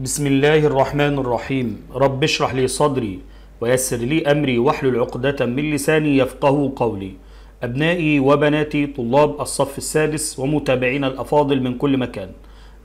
بسم الله الرحمن الرحيم رب اشرح لي صدري ويسر لي أمري واحلل عقدة من لساني يفقه قولي أبنائي وبناتي طلاب الصف السادس ومتابعينا الأفاضل من كل مكان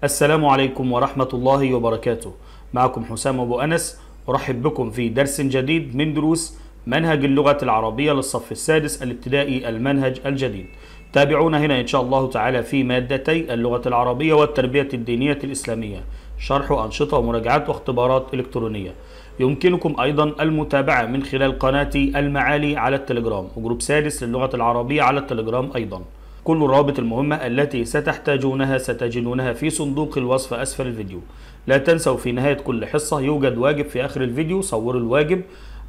السلام عليكم ورحمة الله وبركاته معكم حسام أبو أنس أرحب بكم في درس جديد من دروس منهج اللغة العربية للصف السادس الابتدائي المنهج الجديد تابعونا هنا إن شاء الله تعالى في مادتي اللغة العربية والتربية الدينية الإسلامية شرح أنشطة ومراجعات واختبارات إلكترونية يمكنكم أيضا المتابعة من خلال قناتي المعالي على التليجرام وجروب سادس للغة العربية على التليجرام أيضا كل الرابط المهمة التي ستحتاجونها ستجدونها في صندوق الوصف أسفل الفيديو لا تنسوا في نهاية كل حصة يوجد واجب في آخر الفيديو صوروا الواجب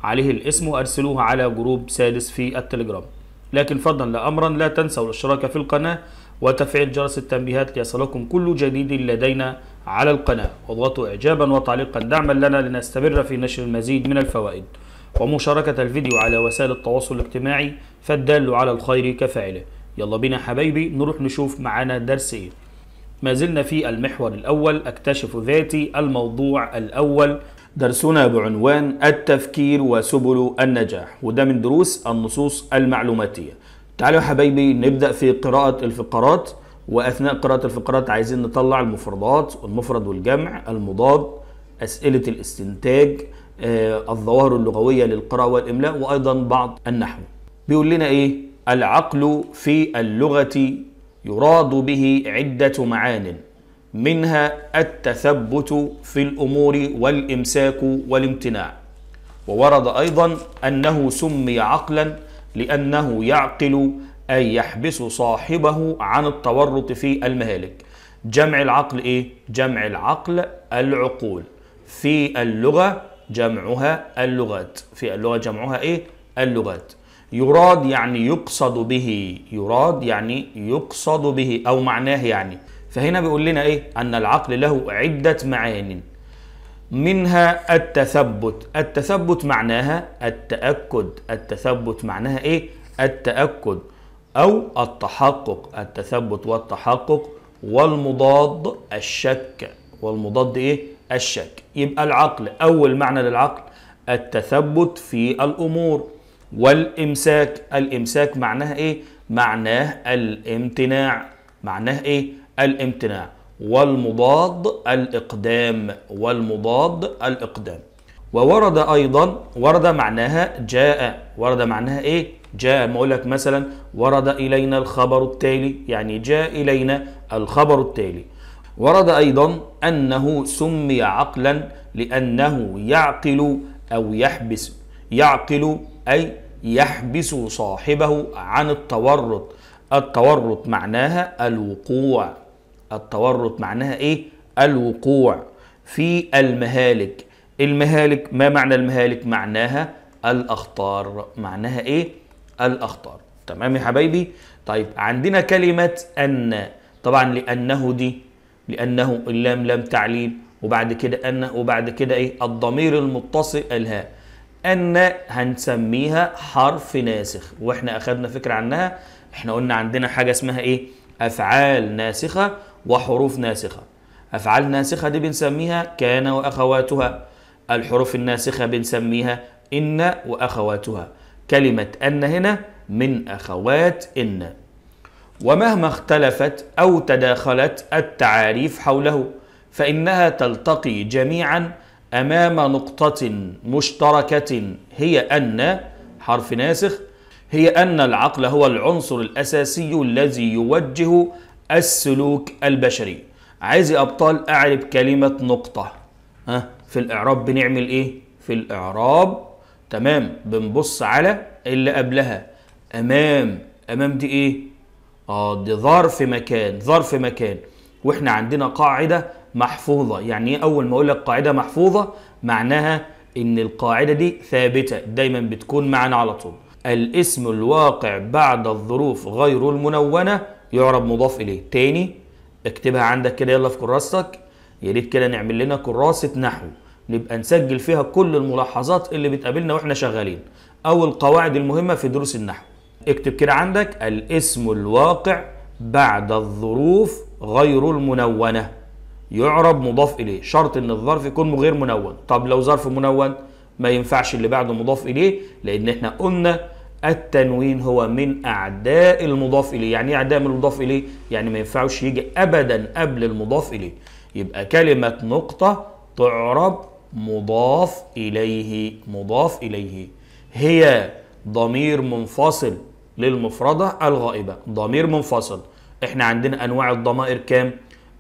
عليه الاسم وأرسلوه على جروب سادس في التليجرام لكن فضلا لأمرا لا تنسوا الاشتراك في القناة وتفعيل جرس التنبيهات ليصلكم كل جديد لدينا على القناة واضغطوا إعجابا وتعليقا دعما لنا لنستمر في نشر المزيد من الفوائد ومشاركة الفيديو على وسائل التواصل الاجتماعي فالدال على الخير كفاعله يلا بينا حبايبي نروح نشوف معانا درس ايه ما زلنا في المحور الأول أكتشف ذاتي الموضوع الأول درسنا بعنوان التفكير وسبل النجاح وده من دروس النصوص المعلوماتية تعالوا يا حبايبي نبدأ في قراءة الفقرات واثناء قراءه الفقرات عايزين نطلع المفردات المفرد والجمع المضاد اسئله الاستنتاج آه، الظواهر اللغويه للقراءه والاملاء وايضا بعض النحو بيقول لنا ايه العقل في اللغه يراد به عده معان منها التثبت في الامور والامساك والامتناع وورد ايضا انه سمي عقلا لانه يعقل أي يحبس صاحبه عن التورط في المهالك جمع العقل إيه؟ جمع العقل العقول في اللغة جمعها اللغات في اللغة جمعها إيه؟ اللغات يراد يعني يقصد به يراد يعني يقصد به أو معناه يعني فهنا بيقول لنا إيه؟ أن العقل له عدة معاني منها التثبت التثبت معناها التأكد التثبت معناها إيه؟ التأكد أو التحقق التثبت والتحقق والمضاد الشك والمضاد إيه؟ الشك يبقى العقل أول معنى للعقل التثبت في الأمور والإمساك الإمساك معناه إيه؟ معناه الامتناع معناه إيه؟ الامتناع والمضاد الإقدام والمضاد الإقدام وورد أيضا ورد معناها جاء ورد معناها إيه؟ جاء بقول لك مثلا ورد الينا الخبر التالي يعني جاء الينا الخبر التالي ورد ايضا انه سمي عقلا لانه يعقل او يحبس يعقل اي يحبس صاحبه عن التورط التورط معناها الوقوع التورط معناها ايه الوقوع في المهالك المهالك ما معنى المهالك معناها الاخطار معناها ايه الأخطار تمام يا حبايبي طيب عندنا كلمة أن طبعا لأنه دي لأنه اللام لام تعليل وبعد كده أن وبعد كده إيه الضمير المتصل الهاء أن هنسميها حرف ناسخ وإحنا أخدنا فكرة عنها إحنا قلنا عندنا حاجة اسمها إيه أفعال ناسخة وحروف ناسخة أفعال ناسخة دي بنسميها كان وأخواتها الحروف الناسخة بنسميها إن وأخواتها كلمة أن هنا من أخوات إن ومهما اختلفت أو تداخلت التعاريف حوله فإنها تلتقي جميعا أمام نقطة مشتركة هي أن حرف ناسخ هي أن العقل هو العنصر الأساسي الذي يوجه السلوك البشري عايز يا أبطال أعرب كلمة نقطة ها في الإعراب بنعمل إيه؟ في الإعراب تمام بنبص على اللي قبلها امام امام دي ايه اه دي ظرف مكان ظرف مكان واحنا عندنا قاعده محفوظه يعني ايه اول ما اقول لك قاعده محفوظه معناها ان القاعده دي ثابته دايما بتكون معنا على طول الاسم الواقع بعد الظروف غير المنونه يعرب مضاف اليه تاني اكتبها عندك كده يلا في كراستك يا ريت كده نعمل لنا كراسه نحو نبقى نسجل فيها كل الملاحظات اللي بتقابلنا واحنا شغالين او القواعد المهمه في دروس النحو اكتب كده عندك الاسم الواقع بعد الظروف غير المنونه يعرب مضاف اليه شرط ان الظرف يكون غير منون طب لو ظرف منون ما ينفعش اللي بعده مضاف اليه لان احنا قلنا التنوين هو من اعداء المضاف اليه يعني ايه اعداء من المضاف اليه يعني ما ينفعش يجي ابدا قبل المضاف اليه يبقى كلمه نقطه تعرب مضاف إليه مضاف إليه هي ضمير منفصل للمفردة الغائبة ضمير منفصل احنا عندنا أنواع الضمائر كام؟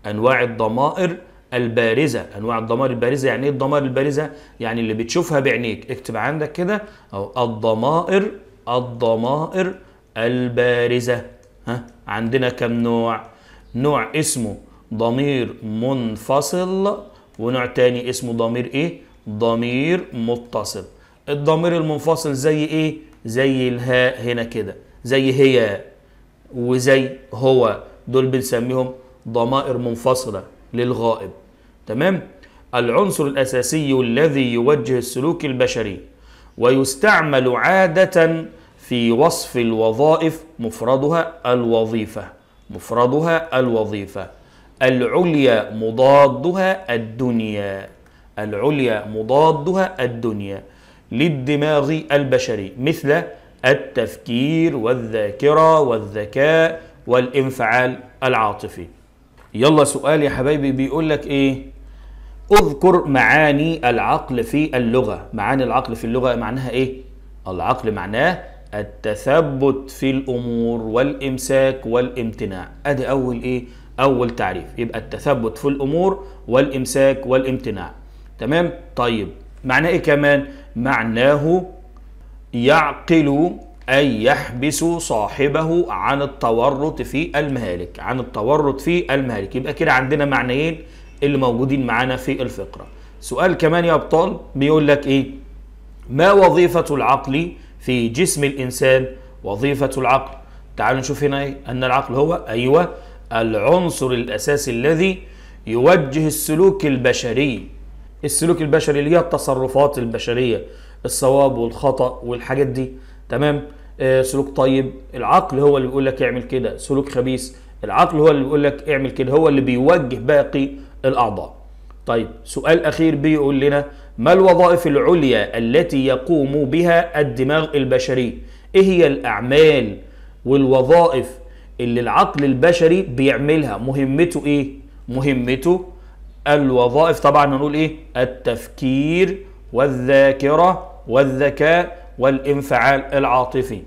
أنواع الضمائر البارزة أنواع الضمائر البارزة يعني إيه الضمائر البارزة؟ يعني اللي بتشوفها بعينيك اكتب عندك كده أو الضمائر الضمائر البارزة ها عندنا كم نوع؟ نوع اسمه ضمير منفصل ونوع تاني اسمه ضمير ايه ضمير متصل الضمير المنفصل زي ايه زي الهاء هنا كده زي هي وزي هو دول بنسميهم ضمائر منفصله للغائب تمام العنصر الاساسي الذي يوجه السلوك البشري ويستعمل عاده في وصف الوظائف مفردها الوظيفه مفردها الوظيفه العليا مضادها الدنيا العليا مضادها الدنيا للدماغ البشري مثل التفكير والذاكرة والذكاء والانفعال العاطفي يلا سؤال يا حبايبي بيقول لك ايه اذكر معاني العقل في اللغة معاني العقل في اللغة معناها ايه العقل معناه التثبت في الامور والامساك والامتناع ادي اول ايه اول تعريف يبقى التثبت في الامور والامساك والامتناع تمام طيب معناه ايه كمان معناه يعقل أي يحبس صاحبه عن التورط في المهالك عن التورط في المهالك يبقى كده عندنا معنيين اللي موجودين معانا في الفقرة سؤال كمان يا أبطال بيقول لك إيه ما وظيفة العقل في جسم الإنسان وظيفة العقل تعالوا نشوف هنا إيه أن العقل هو أيوة العنصر الأساسي الذي يوجه السلوك البشري السلوك البشري اللي هي التصرفات البشرية الصواب والخطأ والحاجات دي تمام آه سلوك طيب العقل هو اللي بيقول لك اعمل كده سلوك خبيث العقل هو اللي بيقول لك اعمل كده هو اللي بيوجه باقي الأعضاء طيب سؤال أخير بيقول لنا ما الوظائف العليا التي يقوم بها الدماغ البشري ايه هي الأعمال والوظائف اللي العقل البشري بيعملها مهمته ايه مهمته الوظائف طبعا هنقول ايه التفكير والذاكره والذكاء والانفعال العاطفي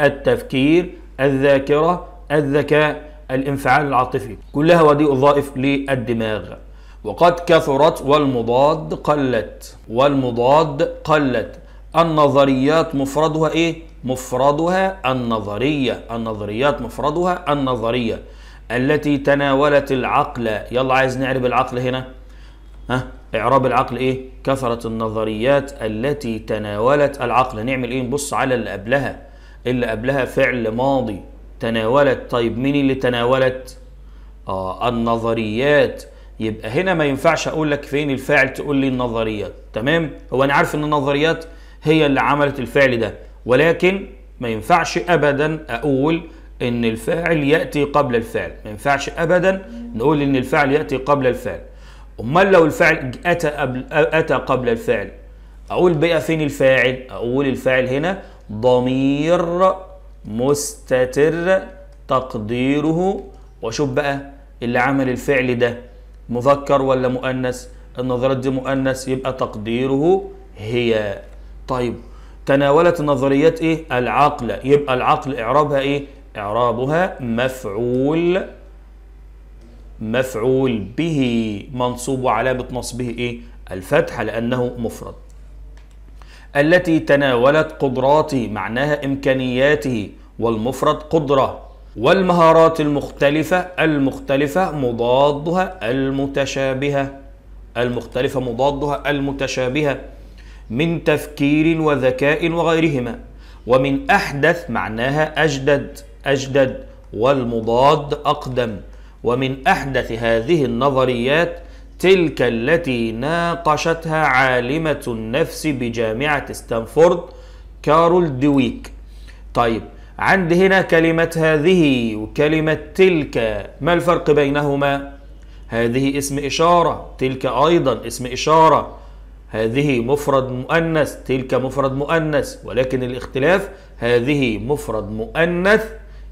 التفكير الذاكره الذكاء الانفعال العاطفي كلها ودي وظائف للدماغ وقد كثرت والمضاد قلت والمضاد قلت النظريات مفردها ايه مفردها النظرية النظريات مفردها النظرية التي تناولت العقل يلا عايز نعرب العقل هنا ها اعراب العقل ايه كثرة النظريات التي تناولت العقل نعمل ايه نبص على اللي قبلها اللي قبلها فعل ماضي تناولت طيب مين اللي تناولت آه النظريات يبقى هنا ما ينفعش اقول لك فين الفاعل تقول لي النظريات تمام هو انا عارف ان النظريات هي اللي عملت الفعل ده ولكن ما ينفعش أبدا أقول إن الفاعل يأتي قبل الفعل ما ينفعش أبدا نقول إن الفعل يأتي قبل الفعل أمال لو الفعل أتى, قبل أتى قبل الفعل أقول بقى فين الفاعل أقول الفاعل هنا ضمير مستتر تقديره وشوف بقى اللي عمل الفعل ده مذكر ولا مؤنث النظرات دي مؤنث يبقى تقديره هي طيب تناولت نظريات ايه العقل يبقى العقل اعرابها ايه اعرابها مفعول مفعول به منصوب وعلامه نصبه ايه الفتحه لانه مفرد التي تناولت قدراتي معناها امكانياته والمفرد قدره والمهارات المختلفه المختلفه مضادها المتشابهه المختلفه مضادها المتشابهه من تفكير وذكاء وغيرهما ومن أحدث معناها أجدد أجدد والمضاد أقدم ومن أحدث هذه النظريات تلك التي ناقشتها عالمة النفس بجامعة ستانفورد كارول دويك طيب عند هنا كلمة هذه وكلمة تلك ما الفرق بينهما؟ هذه اسم إشارة تلك أيضا اسم إشارة هذه مفرد مؤنث تلك مفرد مؤنث ولكن الاختلاف هذه مفرد مؤنث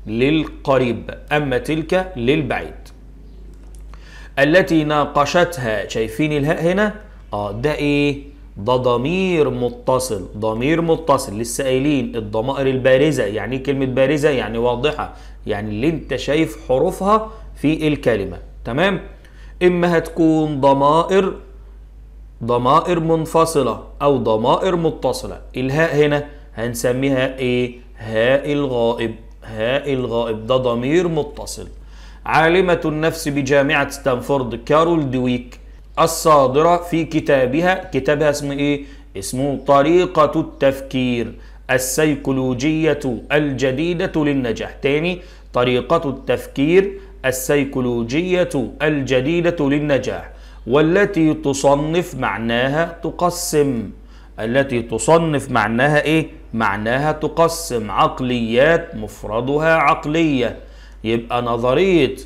للقريب أما تلك للبعيد التي ناقشتها شايفين الهاء هنا اه ده ايه ده ضمير متصل ضمير متصل لسه قايلين الضمائر البارزه يعني كلمه بارزه يعني واضحه يعني اللي انت شايف حروفها في الكلمه تمام اما هتكون ضمائر ضمائر منفصلة أو ضمائر متصلة الهاء هنا هنسميها إيه؟ هاء الغائب هاء الغائب ده ضمير متصل عالمة النفس بجامعة ستانفورد كارول دويك الصادرة في كتابها كتابها اسمه إيه؟ اسمه طريقة التفكير السيكولوجية الجديدة للنجاح تاني طريقة التفكير السيكولوجية الجديدة للنجاح والتي تصنف معناها تقسم التي تصنف معناها ايه معناها تقسم عقليات مفردها عقلية يبقى نظرية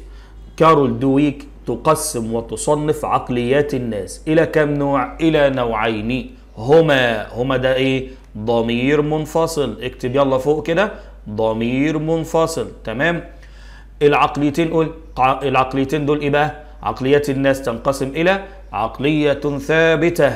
كارول دويك تقسم وتصنف عقليات الناس إلى كم نوع إلى نوعين هما هما ده إيه ضمير منفصل اكتب يلا فوق كده ضمير منفصل تمام العقليتين قول العقليتين دول إيه بقى عقلية الناس تنقسم إلى عقلية ثابتة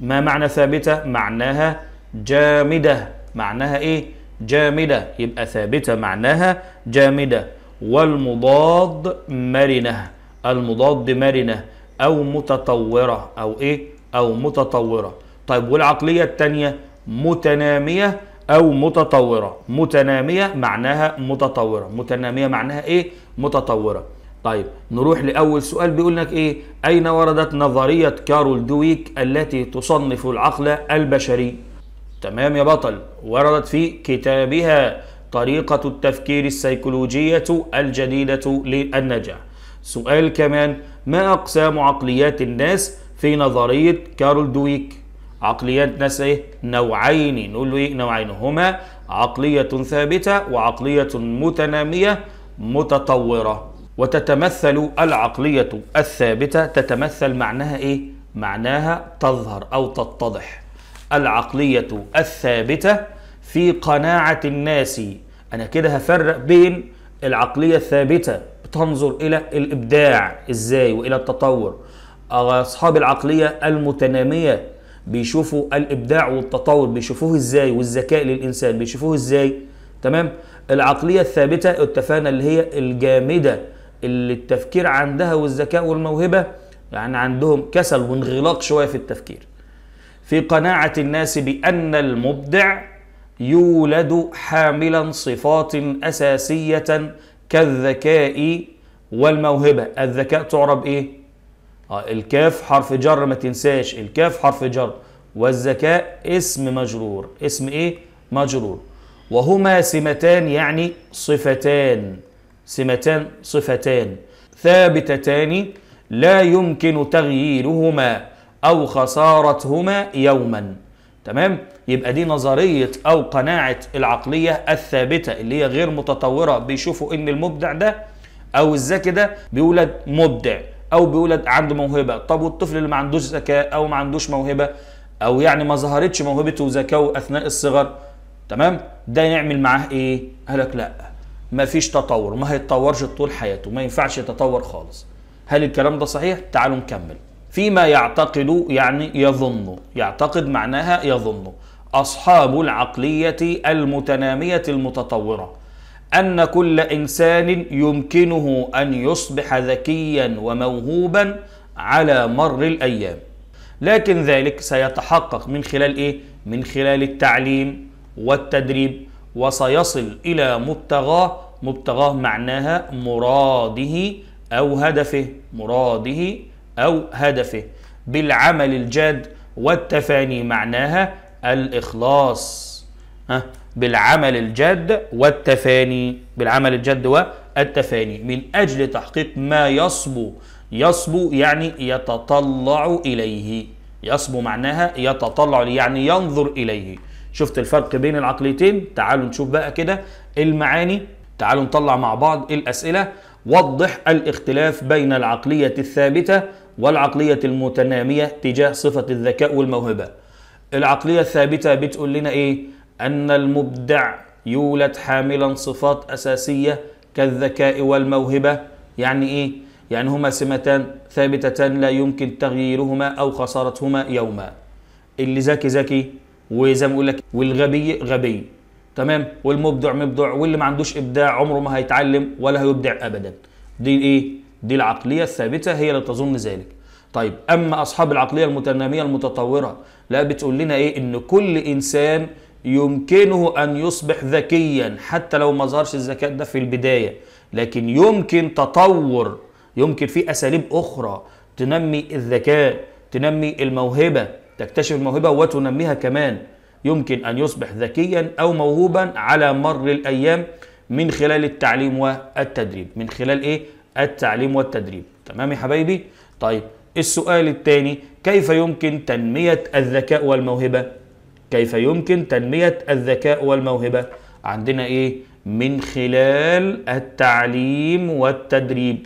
ما معنى ثابتة؟ معناها جامدة معناها إيه؟ جامدة يبقى ثابتة معناها جامدة والمضاد مرنة المضاد مرنة أو متطورة أو إيه؟ أو متطورة طيب والعقلية الثانية متنامية أو متطورة متنامية معناها متطورة متنامية معناها إيه؟ متطورة طيب نروح لأول سؤال بيقول لك إيه أين وردت نظرية كارول دويك التي تصنف العقل البشري تمام يا بطل وردت في كتابها طريقة التفكير السيكولوجية الجديدة للنجاح سؤال كمان ما أقسام عقليات الناس في نظرية كارول دويك عقليات ناس إيه؟ نوعين نقول له إيه نوعين هما عقلية ثابتة وعقلية متنامية متطورة وتتمثل العقلية الثابتة تتمثل معناها إيه؟ معناها تظهر أو تتضح العقلية الثابتة في قناعة الناس أنا كده هفرق بين العقلية الثابتة بتنظر إلى الإبداع إزاي وإلى التطور أصحاب العقلية المتنامية بيشوفوا الإبداع والتطور بيشوفوه إزاي والذكاء للإنسان بيشوفوه إزاي تمام العقلية الثابتة اتفقنا اللي هي الجامدة اللي التفكير عندها والذكاء والموهبة يعني عندهم كسل وانغلاق شوية في التفكير في قناعة الناس بأن المبدع يولد حاملا صفات أساسية كالذكاء والموهبة الذكاء تعرب إيه؟ آه الكاف حرف جر ما تنساش الكاف حرف جر والذكاء اسم مجرور اسم إيه؟ مجرور وهما سمتان يعني صفتان سمتان صفتان ثابتتان لا يمكن تغييرهما أو خسارتهما يوما تمام يبقى دي نظرية أو قناعة العقلية الثابتة اللي هي غير متطورة بيشوفوا إن المبدع ده أو الذكي ده بيولد مبدع أو بيولد عنده موهبة طب والطفل اللي ما عندوش ذكاء أو ما عندوش موهبة أو يعني ما ظهرتش موهبته وذكائه أثناء الصغر تمام ده نعمل معاه إيه؟ قالك لأ ما فيش تطور ما هيتطورش طول حياته ما ينفعش يتطور خالص هل الكلام ده صحيح تعالوا نكمل فيما يعتقد يعني يظن يعتقد معناها يظن أصحاب العقلية المتنامية المتطورة أن كل إنسان يمكنه أن يصبح ذكيا وموهوبا على مر الأيام لكن ذلك سيتحقق من خلال إيه؟ من خلال التعليم والتدريب وسيصل إلى مبتغاه مبتغاه معناها مراده أو هدفه مراده أو هدفه بالعمل الجاد والتفاني معناها الإخلاص ها بالعمل الجاد والتفاني بالعمل الجاد والتفاني من أجل تحقيق ما يصبو يصبو يعني يتطلع إليه يصبو معناها يتطلع يعني ينظر إليه شفت الفرق بين العقليتين تعالوا نشوف بقى كده المعاني تعالوا نطلع مع بعض الأسئلة وضح الاختلاف بين العقلية الثابتة والعقلية المتنامية تجاه صفة الذكاء والموهبة العقلية الثابتة بتقول لنا إيه؟ أن المبدع يولد حاملا صفات أساسية كالذكاء والموهبة يعني إيه؟ يعني هما سمتان ثابتتان لا يمكن تغييرهما أو خسارتهما يوما اللي ذكي ذكي وزي ما بقول لك والغبي غبي تمام والمبدع مبدع واللي ما عندوش ابداع عمره ما هيتعلم ولا هيبدع ابدا دي ايه دي العقليه الثابته هي اللي تظن ذلك طيب اما اصحاب العقليه المتناميه المتطوره لا بتقول لنا ايه ان كل انسان يمكنه ان يصبح ذكيا حتى لو ما ظهرش الذكاء ده في البدايه لكن يمكن تطور يمكن في اساليب اخرى تنمي الذكاء تنمي الموهبه تكتشف الموهبه وتنميها كمان يمكن أن يصبح ذكيا أو موهوبا على مر الأيام من خلال التعليم والتدريب من خلال إيه؟ التعليم والتدريب تمام يا حبايبي؟ طيب السؤال الثاني كيف يمكن تنمية الذكاء والموهبة؟ كيف يمكن تنمية الذكاء والموهبة؟ عندنا إيه؟ من خلال التعليم والتدريب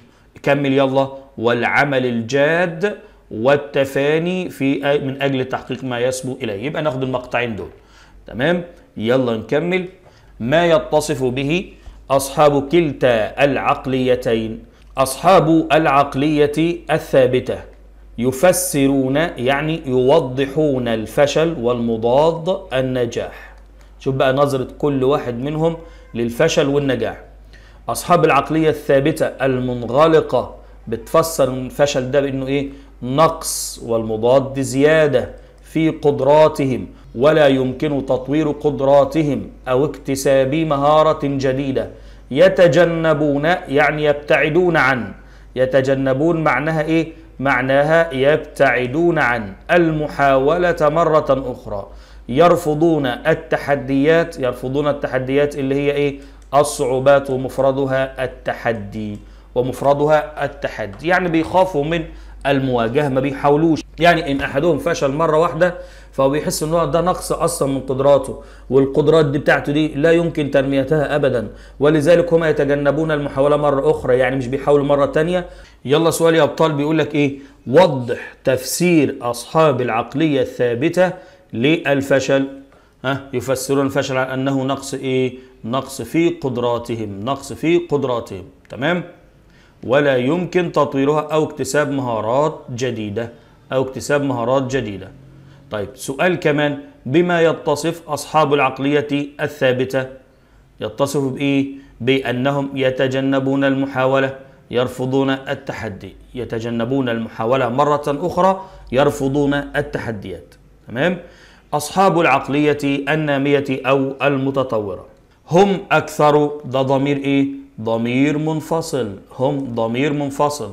كمل يلا والعمل الجاد والتفاني في من اجل تحقيق ما يسبو اليه يبقى ناخد المقطعين دول تمام يلا نكمل ما يتصف به اصحاب كلتا العقليتين اصحاب العقليه الثابته يفسرون يعني يوضحون الفشل والمضاد النجاح شوف بقى نظره كل واحد منهم للفشل والنجاح اصحاب العقليه الثابته المنغلقه بتفسر الفشل ده بانه ايه نقص والمضاد زياده في قدراتهم ولا يمكن تطوير قدراتهم او اكتساب مهاره جديده يتجنبون يعني يبتعدون عن يتجنبون معناها ايه معناها يبتعدون عن المحاوله مره اخرى يرفضون التحديات يرفضون التحديات اللي هي ايه الصعوبات ومفردها التحدي ومفردها التحدي يعني بيخافوا من المواجهه ما بيحاولوش يعني ان احدهم فشل مره واحده فهو بيحس ان هو ده نقص اصلا من قدراته والقدرات دي بتاعته دي لا يمكن تنميتها ابدا ولذلك هم يتجنبون المحاوله مره اخرى يعني مش بيحاولوا مره تانية يلا سؤال يا ابطال بيقول لك ايه وضح تفسير اصحاب العقليه الثابته للفشل ها يفسرون الفشل على انه نقص ايه نقص في قدراتهم نقص في قدراتهم تمام ولا يمكن تطويرها أو اكتساب مهارات جديدة أو اكتساب مهارات جديدة طيب سؤال كمان بما يتصف أصحاب العقلية الثابتة يتصف بإيه؟ بأنهم يتجنبون المحاولة يرفضون التحدي يتجنبون المحاولة مرة أخرى يرفضون التحديات تمام؟ أصحاب العقلية النامية أو المتطورة هم أكثر ده ضمير إيه؟ ضمير منفصل هم ضمير منفصل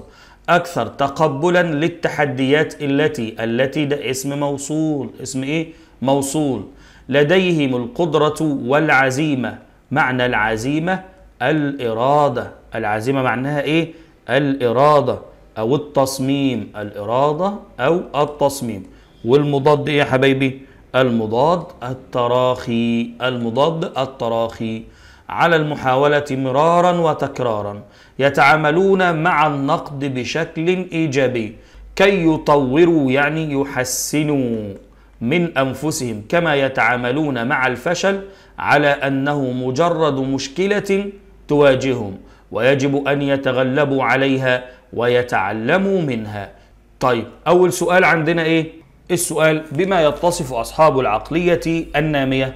أكثر تقبلا للتحديات التي التي ده اسم موصول اسم إيه؟ موصول لديهم القدرة والعزيمة معنى العزيمة الإرادة العزيمة معناها إيه؟ الإرادة أو التصميم الإرادة أو التصميم والمضاد إيه يا حبايبي؟ المضاد التراخي المضاد التراخي على المحاولة مرارا وتكرارا يتعاملون مع النقد بشكل إيجابي كي يطوروا يعني يحسنوا من أنفسهم كما يتعاملون مع الفشل على أنه مجرد مشكلة تواجههم ويجب أن يتغلبوا عليها ويتعلموا منها طيب أول سؤال عندنا إيه؟ السؤال بما يتصف أصحاب العقلية النامية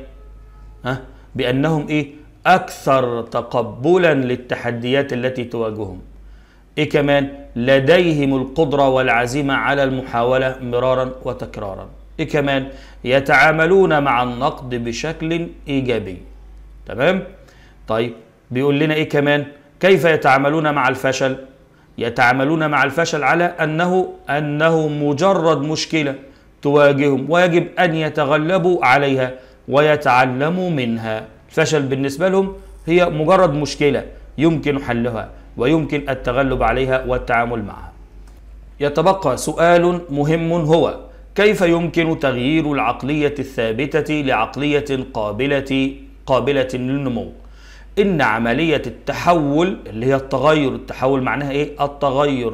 ها؟ بأنهم إيه؟ أكثر تقبلا للتحديات التي تواجههم إيه كمان لديهم القدرة والعزيمة على المحاولة مرارا وتكرارا إيه كمان يتعاملون مع النقد بشكل إيجابي تمام طيب بيقول لنا إيه كمان كيف يتعاملون مع الفشل يتعاملون مع الفشل على أنه أنه مجرد مشكلة تواجههم ويجب أن يتغلبوا عليها ويتعلموا منها الفشل بالنسبة لهم هي مجرد مشكلة يمكن حلها ويمكن التغلب عليها والتعامل معها يتبقى سؤال مهم هو كيف يمكن تغيير العقلية الثابتة لعقلية قابلة قابلة للنمو إن عملية التحول اللي هي التغير التحول معناها إيه؟ التغير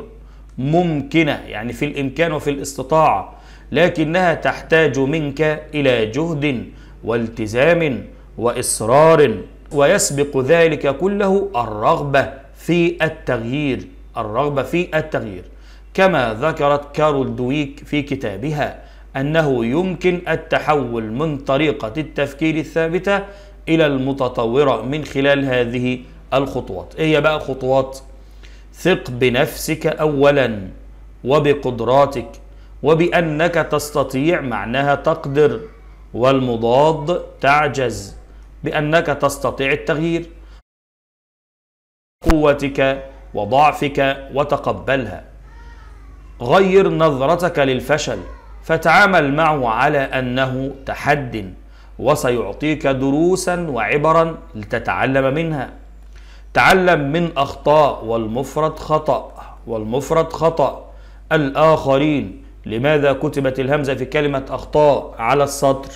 ممكنة يعني في الإمكان وفي الاستطاعة لكنها تحتاج منك إلى جهد والتزام واصرار ويسبق ذلك كله الرغبه في التغيير الرغبه في التغيير كما ذكرت كارول دويك في كتابها انه يمكن التحول من طريقه التفكير الثابته الى المتطوره من خلال هذه الخطوات ايه بقى خطوات ثق بنفسك اولا وبقدراتك وبانك تستطيع معناها تقدر والمضاد تعجز بأنك تستطيع التغيير قوتك وضعفك وتقبلها غير نظرتك للفشل فتعامل معه على أنه تحد وسيعطيك دروسا وعبرا لتتعلم منها تعلم من أخطاء والمفرد خطأ والمفرد خطأ الآخرين لماذا كتبت الهمزة في كلمة أخطاء على السطر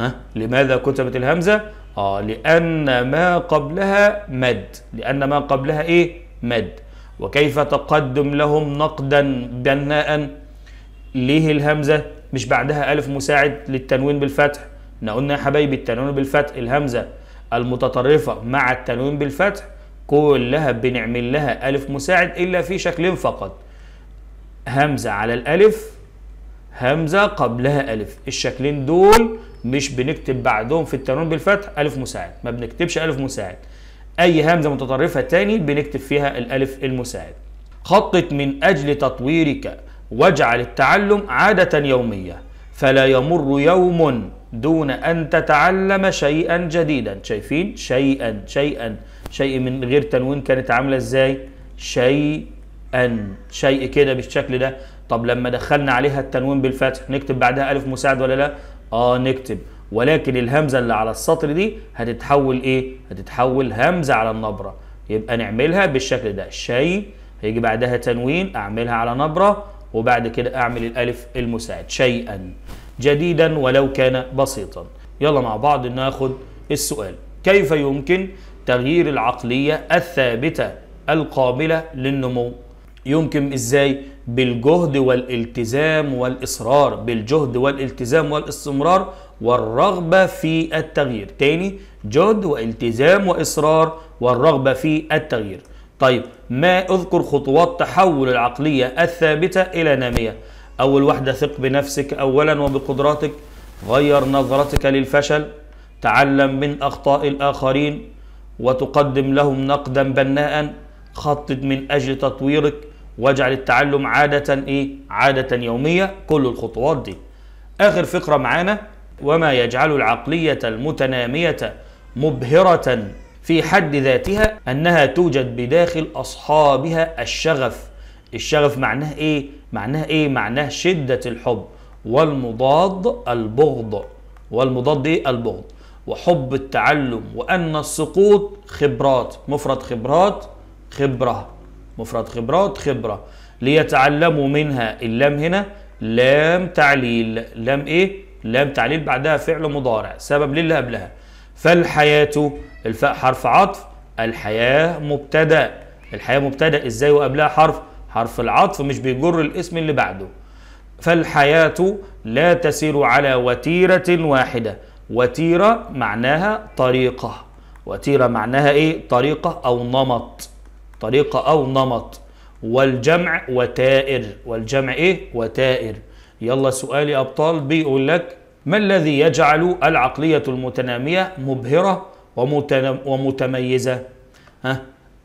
ها لماذا كتبت الهمزة آه لأن ما قبلها مد لأن ما قبلها إيه مد وكيف تقدم لهم نقدا بناء ليه الهمزة مش بعدها ألف مساعد للتنوين بالفتح احنا قلنا يا حبايبي التنوين بالفتح الهمزة المتطرفة مع التنوين بالفتح كلها بنعمل لها ألف مساعد إلا في شكلين فقط همزة على الألف همزة قبلها ألف الشكلين دول مش بنكتب بعدهم في التنوين بالفتح ألف مساعد ما بنكتبش ألف مساعد أي همزة متطرفة تاني بنكتب فيها الألف المساعد خطط من أجل تطويرك واجعل التعلم عادة يومية فلا يمر يوم دون أن تتعلم شيئا جديدا شايفين شيئا شيئا شيء من غير تنوين كانت عاملة إزاي شيئا شيء كده بالشكل ده طب لما دخلنا عليها التنوين بالفتح نكتب بعدها ألف مساعد ولا لا؟ آه نكتب ولكن الهمزة اللي على السطر دي هتتحول إيه؟ هتتحول همزة على النبرة يبقى نعملها بالشكل ده شيء هيجي بعدها تنوين أعملها على نبرة وبعد كده أعمل الألف المساعد شيئا جديدا ولو كان بسيطا يلا مع بعض ناخد السؤال كيف يمكن تغيير العقلية الثابتة القابلة للنمو يمكن ازاي بالجهد والالتزام والاصرار بالجهد والالتزام والاستمرار والرغبه في التغيير تاني جهد والتزام واصرار والرغبه في التغيير طيب ما اذكر خطوات تحول العقليه الثابته الى ناميه اول واحده ثق بنفسك اولا وبقدراتك غير نظرتك للفشل تعلم من اخطاء الاخرين وتقدم لهم نقدا بناء خطط من اجل تطويرك واجعل التعلم عادة إيه؟ عادة يومية كل الخطوات دي آخر فقرة معانا وما يجعل العقلية المتنامية مبهرة في حد ذاتها أنها توجد بداخل أصحابها الشغف الشغف معناه إيه؟ معناه إيه؟ معناه شدة الحب والمضاد البغض والمضاد إيه؟ البغض وحب التعلم وأن السقوط خبرات مفرد خبرات خبرة مفرد خبرات خبرة ليتعلموا منها اللام هنا لام تعليل لام ايه لام تعليل بعدها فعل مضارع سبب للي قبلها فالحياة الفاء حرف عطف الحياة مبتدأ الحياة مبتدأ ازاي وقبلها حرف حرف العطف مش بيجر الاسم اللي بعده فالحياة لا تسير على وتيرة واحدة وتيرة معناها طريقة وتيرة معناها ايه طريقة او نمط طريقة أو نمط والجمع وتائر والجمع إيه وتائر يلا سؤالي أبطال بيقول لك ما الذي يجعل العقلية المتنامية مبهرة ومتميزة ها؟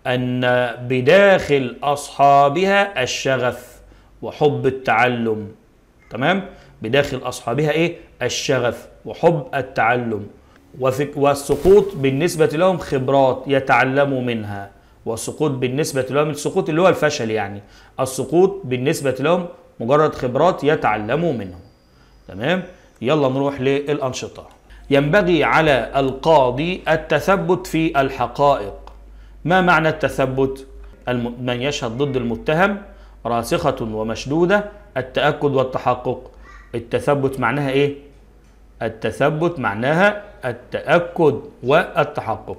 أن بداخل أصحابها الشغف وحب التعلم تمام بداخل أصحابها إيه الشغف وحب التعلم والسقوط بالنسبة لهم خبرات يتعلموا منها والسقوط بالنسبة لهم السقوط اللي هو الفشل يعني السقوط بالنسبة لهم مجرد خبرات يتعلموا منه تمام يلا نروح للأنشطة ينبغي على القاضي التثبت في الحقائق ما معنى التثبت؟ من يشهد ضد المتهم راسخة ومشدودة التأكد والتحقق التثبت معناها إيه؟ التثبت معناها التأكد والتحقق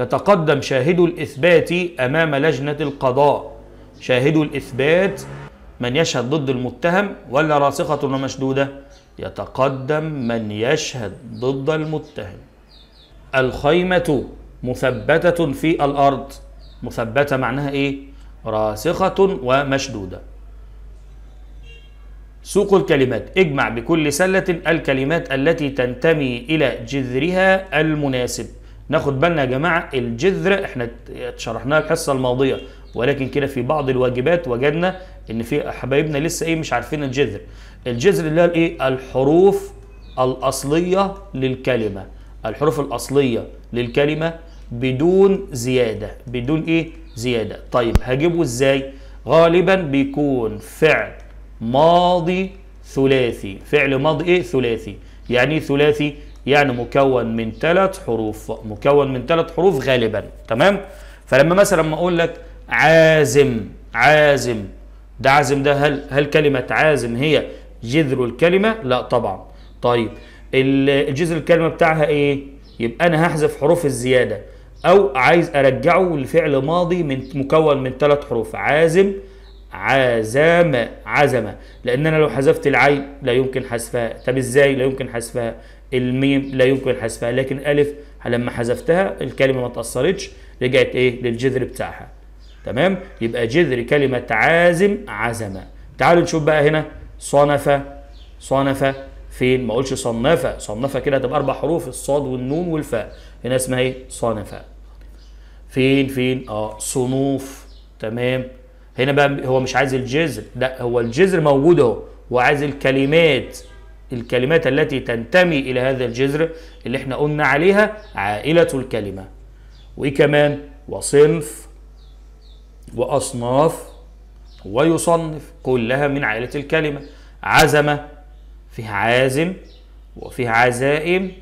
تتقدم شاهد الإثبات أمام لجنة القضاء شاهد الإثبات من يشهد ضد المتهم ولا راسخة ومشدودة يتقدم من يشهد ضد المتهم الخيمة مثبتة في الأرض مثبتة معناها إيه؟ راسخة ومشدودة سوق الكلمات اجمع بكل سلة الكلمات التي تنتمي إلى جذرها المناسب ناخد بالنا يا جماعه الجذر احنا شرحناه الحصه الماضيه ولكن كده في بعض الواجبات وجدنا ان في حبايبنا لسه ايه مش عارفين الجذر الجذر اللي هي الايه الحروف الاصليه للكلمه الحروف الاصليه للكلمه بدون زياده بدون ايه زياده طيب هجيبه ازاي غالبا بيكون فعل ماضي ثلاثي فعل ماضي ايه ثلاثي يعني إيه ثلاثي يعني مكون من ثلاث حروف مكون من ثلاث حروف غالبا تمام فلما مثلا ما اقول لك عازم عازم ده عازم ده هل هل كلمه عازم هي جذر الكلمه لا طبعا طيب الجذر الكلمه بتاعها ايه يبقى انا هحذف حروف الزياده او عايز ارجعه لفعل ماضي من مكون من ثلاث حروف عازم عزم عزمة لأن أنا لو حذفت العين لا يمكن حذفها طب إزاي لا يمكن حذفها الميم لا يمكن حذفها لكن الالف لما حذفتها الكلمه ما تاثرتش رجعت ايه للجذر بتاعها تمام يبقى جذر كلمه عازم عزم تعالوا نشوف بقى هنا صنف صنف فين ما اقولش صنفه صنفه كده هتبقى اربع حروف الصاد والنون والفاء هنا اسمها ايه صنفه فين فين اه صنوف تمام هنا بقى هو مش عايز الجذر لا هو الجذر موجود اهو وعايز الكلمات الكلمات التي تنتمي إلى هذا الجذر اللي احنا قلنا عليها عائلة الكلمة وكمان وصنف وأصناف ويصنف كلها من عائلة الكلمة عزمة فيها عازم وفيها عزائم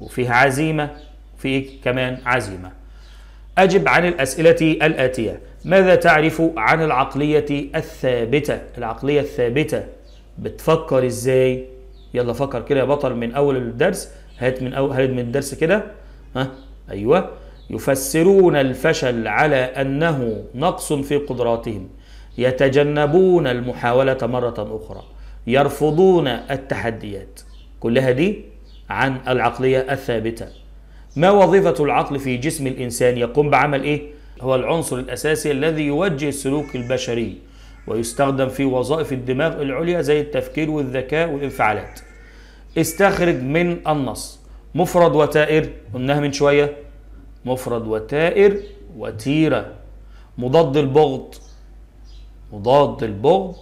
وفيها عزيمة في كمان عزيمة أجب عن الأسئلة الآتية ماذا تعرف عن العقلية الثابتة العقلية الثابتة بتفكر إزاي يلا فكر كده يا بطل من اول الدرس هات من اول هات من الدرس كده ها ايوه يفسرون الفشل على انه نقص في قدراتهم يتجنبون المحاوله مره اخرى يرفضون التحديات كلها دي عن العقليه الثابته ما وظيفه العقل في جسم الانسان يقوم بعمل ايه هو العنصر الاساسي الذي يوجه السلوك البشري ويستخدم في وظائف الدماغ العليا زي التفكير والذكاء والانفعالات استخرج من النص مفرد وتائر قلناها من شوية مفرد وتائر وتيرة مضاد البغض مضاد البغض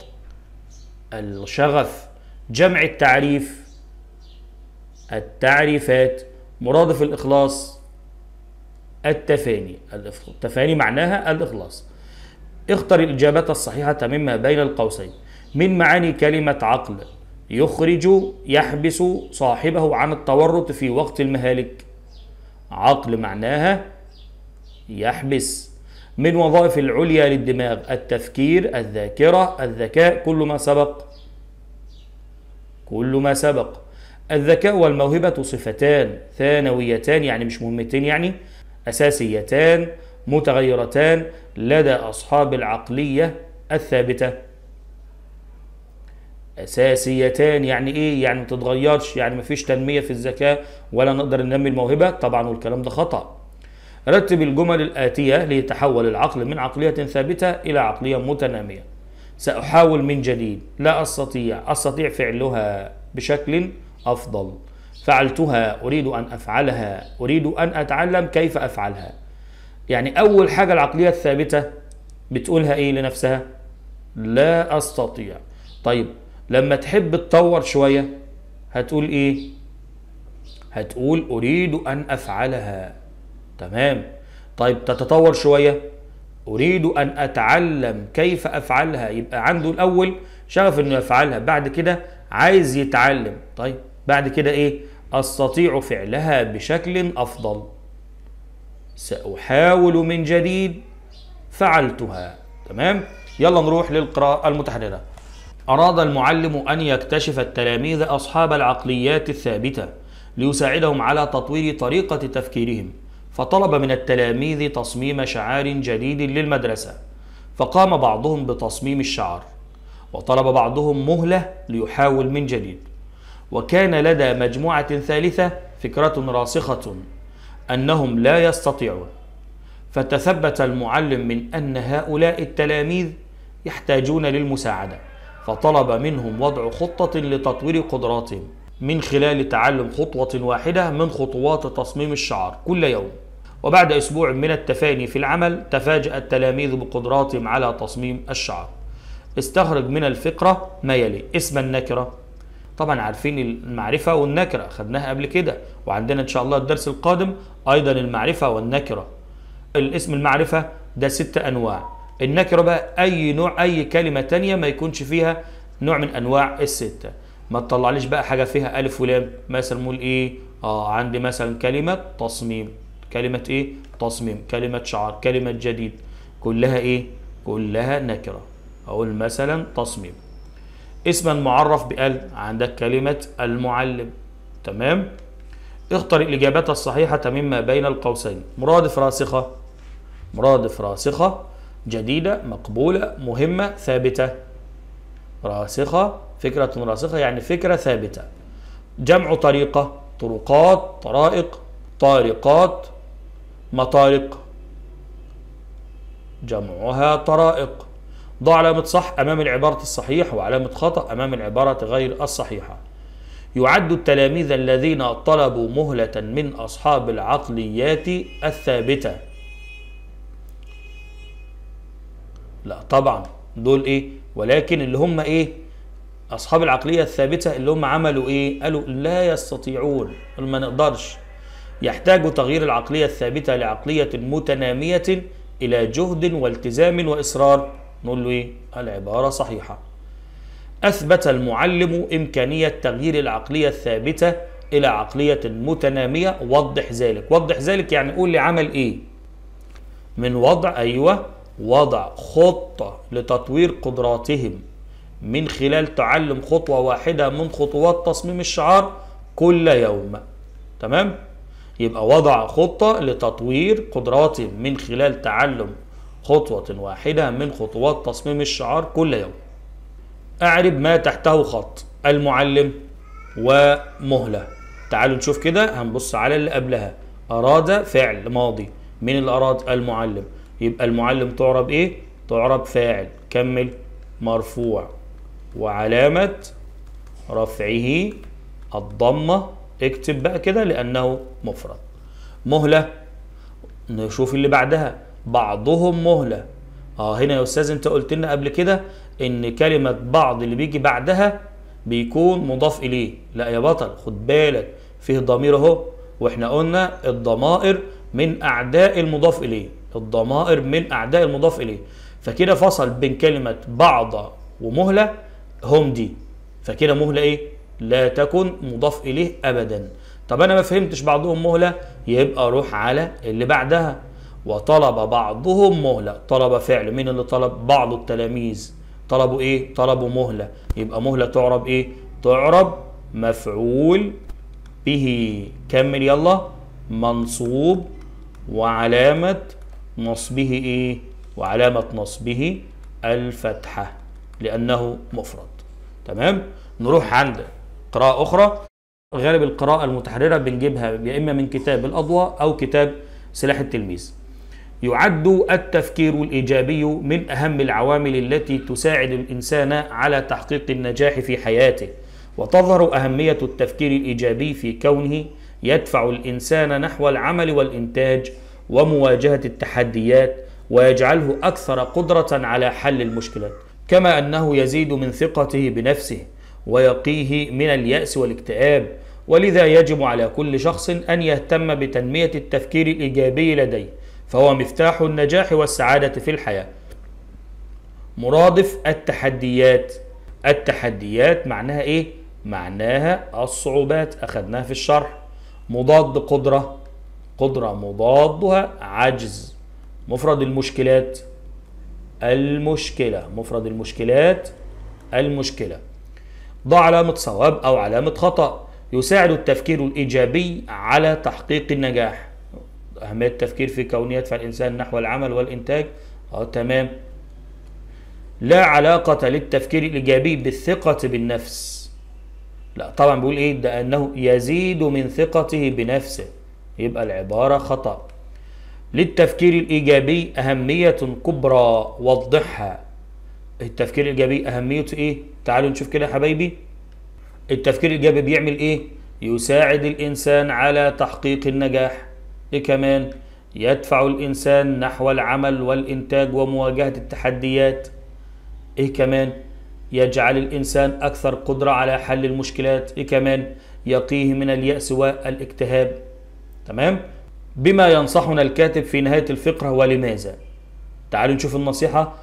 الشغف جمع التعريف التعريفات مرادف الإخلاص التفاني التفاني معناها الإخلاص اختر الإجابة الصحيحة مما بين القوسين من معاني كلمة عقل يخرج يحبس صاحبه عن التورط في وقت المهالك عقل معناها يحبس من وظائف العليا للدماغ التفكير الذاكرة الذكاء كل ما سبق كل ما سبق الذكاء والموهبة صفتان ثانويتان يعني مش مهمتين يعني أساسيتان متغيرتان لدى أصحاب العقلية الثابتة أساسيتان يعني إيه؟ يعني ما تتغيرش يعني ما فيش تنمية في الذكاء ولا نقدر ننمي الموهبة طبعا والكلام ده خطأ رتب الجمل الآتية ليتحول العقل من عقلية ثابتة إلى عقلية متنامية سأحاول من جديد لا أستطيع أستطيع فعلها بشكل أفضل فعلتها أريد أن أفعلها أريد أن أتعلم كيف أفعلها يعني أول حاجة العقلية الثابتة بتقولها إيه لنفسها لا أستطيع طيب لما تحب تطور شوية هتقول إيه هتقول أريد أن أفعلها تمام طيب تتطور شوية أريد أن أتعلم كيف أفعلها يبقى عنده الأول شغف إنه يفعلها بعد كده عايز يتعلم طيب بعد كده إيه أستطيع فعلها بشكل أفضل سأحاول من جديد فعلتها تمام يلا نروح للقراءة المتحررة أراد المعلم أن يكتشف التلاميذ أصحاب العقليات الثابتة ليساعدهم على تطوير طريقة تفكيرهم فطلب من التلاميذ تصميم شعار جديد للمدرسة فقام بعضهم بتصميم الشعار وطلب بعضهم مهلة ليحاول من جديد وكان لدى مجموعة ثالثة فكرة راسخة أنهم لا يستطيعون فتثبت المعلم من أن هؤلاء التلاميذ يحتاجون للمساعدة فطلب منهم وضع خطة لتطوير قدراتهم من خلال تعلم خطوة واحدة من خطوات تصميم الشعر كل يوم وبعد أسبوع من التفاني في العمل تفاجأ التلاميذ بقدراتهم على تصميم الشعر استخرج من الفقرة ما يلي اسم النكرة طبعا عارفين المعرفة والنكرة خدناها قبل كده وعندنا إن شاء الله الدرس القادم أيضا المعرفة والنكرة الاسم المعرفة ده ست أنواع النكرة بقى أي نوع أي كلمة تانية ما يكونش فيها نوع من أنواع الستة ما تطلعليش بقى حاجة فيها ألف ولام مثلا نقول إيه آه عندي مثلا كلمة تصميم كلمة إيه تصميم كلمة شعار كلمة جديد كلها إيه كلها نكرة أقول مثلا تصميم اسما معرف بال عندك كلمة المعلم تمام اختر الإجابات الصحيحة مما بين القوسين مرادف راسخة مرادف راسخة جديدة مقبولة مهمة ثابتة راسخة فكرة راسخة يعني فكرة ثابتة جمع طريقة طرقات طرائق طارقات مطارق جمعها طرائق ضع علامة صح أمام العبارة الصحيحة وعلامة خطأ أمام العبارة غير الصحيحة يعد التلاميذ الذين طلبوا مهلة من أصحاب العقليات الثابتة لا طبعا دول إيه ولكن اللي هم إيه أصحاب العقلية الثابتة اللي هم عملوا إيه قالوا لا يستطيعون ما نقدرش يحتاج تغيير العقلية الثابتة لعقلية متنامية إلى جهد والتزام وإصرار نقول له ايه العبارة صحيحة أثبت المعلم إمكانية تغيير العقلية الثابتة إلى عقلية متنامية وضح ذلك وضح ذلك يعني قول لي عمل إيه من وضع أيوة وضع خطة لتطوير قدراتهم من خلال تعلم خطوة واحدة من خطوات تصميم الشعار كل يوم تمام يبقى وضع خطة لتطوير قدراتهم من خلال تعلم خطوة واحدة من خطوات تصميم الشعار كل يوم أعرب ما تحته خط المعلم ومهلة تعالوا نشوف كده هنبص على اللي قبلها أراد فعل ماضي مين اللي أراد المعلم يبقى المعلم تعرب إيه؟ تعرب فاعل كمل مرفوع وعلامة رفعه الضمة اكتب بقى كده لأنه مفرد مهلة نشوف اللي بعدها بعضهم مهلة اه هنا يا استاذ انت قلت لنا قبل كده ان كلمة بعض اللي بيجي بعدها بيكون مضاف اليه لا يا بطل خد بالك فيه ضمير اهو واحنا قلنا الضمائر من اعداء المضاف اليه الضمائر من اعداء المضاف اليه فكده فصل بين كلمة بعض ومهلة هم دي فكده مهلة ايه لا تكن مضاف اليه ابدا طب انا ما فهمتش بعضهم مهلة يبقى روح على اللي بعدها وطلب بعضهم مهلة طلب فعل مين اللي طلب بعض التلاميذ طلبوا ايه طلبوا مهلة يبقى مهلة تعرب ايه تعرب مفعول به كمل يلا منصوب وعلامة نصبه ايه وعلامة نصبه الفتحة لأنه مفرد تمام نروح عند قراءة أخرى غالب القراءة المتحررة بنجيبها يا إما من كتاب الأضواء أو كتاب سلاح التلميذ يعد التفكير الايجابي من اهم العوامل التي تساعد الانسان على تحقيق النجاح في حياته وتظهر اهميه التفكير الايجابي في كونه يدفع الانسان نحو العمل والانتاج ومواجهه التحديات ويجعله اكثر قدره على حل المشكلات كما انه يزيد من ثقته بنفسه ويقيه من الياس والاكتئاب ولذا يجب على كل شخص ان يهتم بتنميه التفكير الايجابي لديه فهو مفتاح النجاح والسعادة في الحياة مرادف التحديات التحديات معناها ايه؟ معناها الصعوبات اخذناها في الشرح مضاد قدرة قدرة مضادها عجز مفرد المشكلات المشكلة مفرد المشكلات المشكلة ضع علامة صواب أو علامة خطأ يساعد التفكير الإيجابي على تحقيق النجاح أهمية التفكير في كونية يدفع الإنسان نحو العمل والإنتاج أه تمام لا علاقة للتفكير الإيجابي بالثقة بالنفس لا طبعا بيقول إيه ده أنه يزيد من ثقته بنفسه يبقى العبارة خطأ للتفكير الإيجابي أهمية كبرى وضحها التفكير الإيجابي أهميته إيه؟ تعالوا نشوف كده يا حبايبي التفكير الإيجابي بيعمل إيه؟ يساعد الإنسان على تحقيق النجاح إيه كمان يدفع الإنسان نحو العمل والإنتاج ومواجهة التحديات إيه كمان يجعل الإنسان أكثر قدرة على حل المشكلات إيه كمان يقيه من اليأس والاكتهاب تمام بما ينصحنا الكاتب في نهاية الفقرة ولماذا تعالوا نشوف النصيحة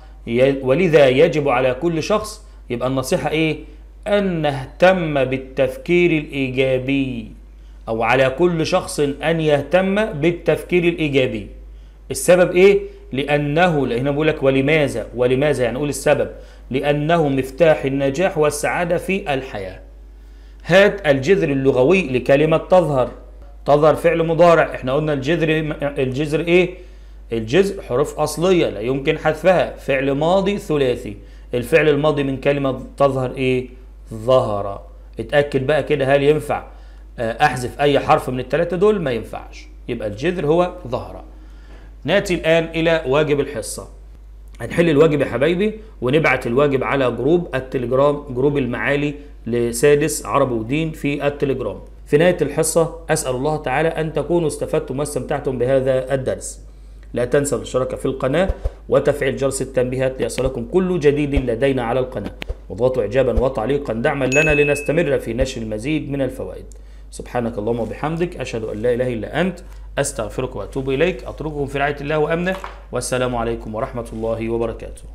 ولذا يجب على كل شخص يبقى النصيحة إيه أن نهتم بالتفكير الإيجابي أو على كل شخص أن يهتم بالتفكير الإيجابي السبب إيه؟ لأنه هنا بيقول لك ولماذا ولماذا يعني اقول السبب لأنه مفتاح النجاح والسعادة في الحياة هات الجذر اللغوي لكلمة تظهر تظهر فعل مضارع احنا قلنا الجذر الجذر ايه الجذر حروف اصليه لا يمكن حذفها فعل ماضي ثلاثي الفعل الماضي من كلمه تظهر ايه ظهر اتاكد بقى كده هل ينفع آه، احذف اي حرف من الثلاثه دول ما ينفعش يبقى الجذر هو ظهر ناتي الان الى واجب الحصه هنحل الواجب يا حبايبي ونبعت الواجب على جروب التليجرام جروب المعالي لسادس عرب ودين في التليجرام في نهايه الحصه اسال الله تعالى ان تكونوا استفدتم واستمتعتم بهذا الدرس لا تنسوا الاشتراك في القناه وتفعيل جرس التنبيهات ليصلكم كل جديد لدينا على القناه واضغطوا اعجابا وتعليقا دعما لنا لنستمر في نشر المزيد من الفوائد سبحانك اللهم وبحمدك أشهد أن لا إله إلا أنت أستغفرك وأتوب إليك أترككم في رعاية الله وأمنه والسلام عليكم ورحمة الله وبركاته